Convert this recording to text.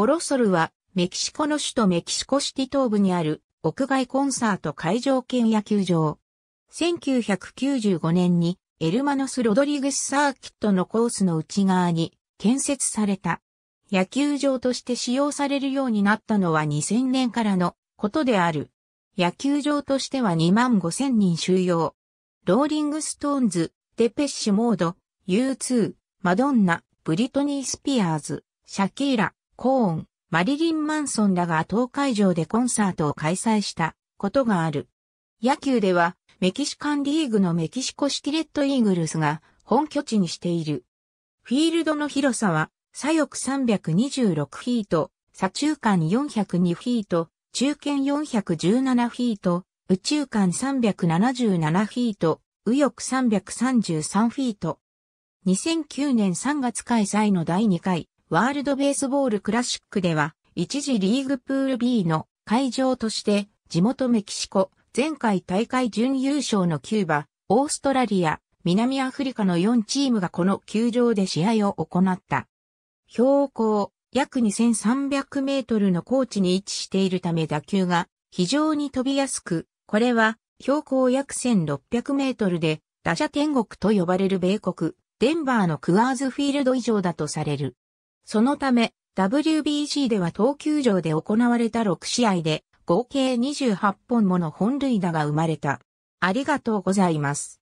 フロソルは、メキシコの首都メキシコシティ東部にある屋外コンサート会場兼野球場。1995年にエルマノス・ロドリゲスサーキットのコースの内側に建設された。野球場として使用されるようになったのは2000年からのことである。野球場としては2万5000人収容。ローリングストーンズ、デペッシュモード、U2、マドンナ、ブリトニー・スピアーズ、シャキーラ、コーン、マリリン・マンソンらが東海上でコンサートを開催したことがある。野球ではメキシカンリーグのメキシコ式レッドイーグルスが本拠地にしている。フィールドの広さは左翼326フィート、左中間402フィート、中堅417フィート、右中間377フィート、右翼333フィート。2009年3月開催の第2回ワールドベースボールクラシックでは、一時リーグプール B の会場として、地元メキシコ、前回大会準優勝のキューバ、オーストラリア、南アフリカの4チームがこの球場で試合を行った。標高約2300メートルの高地に位置しているため打球が非常に飛びやすく、これは標高約1600メートルで打者天国と呼ばれる米国、デンバーのクワーズフィールド以上だとされる。そのため、WBC では投球場で行われた6試合で合計28本もの本塁打が生まれた。ありがとうございます。